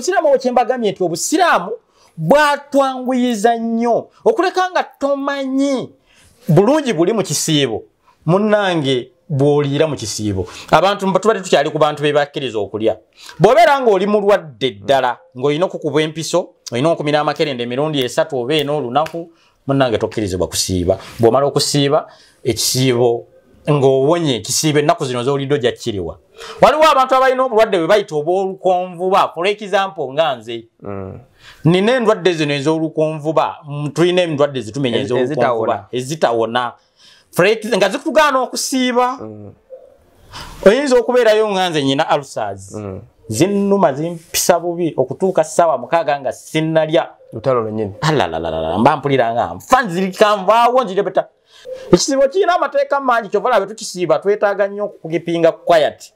obusiraamu obwo kyembagambye nti obusiraamu bwatwanguyiza nnyo okuleka nga tomanyi bulungi buli mu kisiibo munange bwoliira mu kisiibo abantu tubadde tukyali ku bantu bebakkiriza okulya bwobeera ngaoli mulwadde ddala ngaolina okukuba empiso olina okumira amakerende emirundi esatu oba ena olunaku munange tokkirizibwa kusiiba bwomala okusiiba ekisiibo ng'owonye ekisiibo ennaku zino z'oliddo gyakkiriwa waliwo abantu abalina obulwadde bwe bayita obwolukonvuba for example nga nze mm. nina endwadde zino ez'olukonvuba mm, tulina endwadde zitumenya ezolukonvuba ezitawona nga zitugaana okusiiba mm. oyinza okubeerayo nga nze nyina alusars zinnuma zimpisa bubi okutuuka ssaawa mukaaga nga sinnalya lutalo lenyini ah, mba mpuliranga mfanzirikamva wonjirebeta ekisibo kiina amateeka manji kyovala betukisiiba twetaaga nnyo okugipinga quiet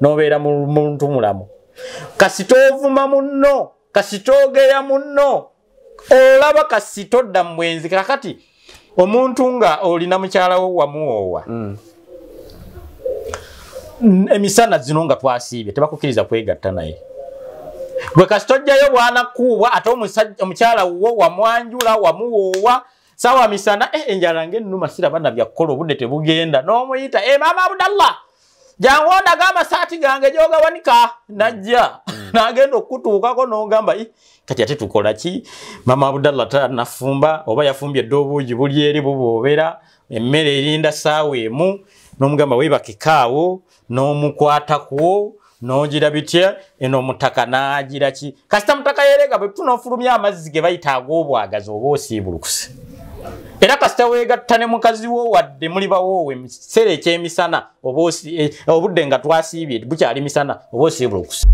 nobeera muntu mulamu kasi tovuma munno kasi togeya munno olaba kasi todda mubwenzi kakati omuntu nga olina mukyalawo wamuwoowa mm. emisana zino nga twasiibye tebakukkiriza kwegatta naye Bwe kasito jjayo bwanakuubwa ate omukyala wuwo wamwanjula wamuwoowa sawa misana eh, enjala ngaennuma sirabana byakukola obudde tebugenda n'omuyita eh, maama abudallah jangu ondaga amasaati gange gyogawanika najja mm. nagenda okutuukako nogamba eh, kati ate tukolaki mama abudallah tanafumba oba yafumbye edde obuugi buli eri bubobera emmere erinda saawa emu nomugamba webakekaawo n'omukwatakwo nogira bitya eno omutaka nagira ki kasita mutaka yereega bwe tunofulumya amazzi ge bayita ag'obwagazi oba osiibulukuse era kasita weegatta ne mukazi wo wadde muli bawoowe mukiseera ekyemisana e, obudde nga twasiibye bukyali misana oba osiibulukuse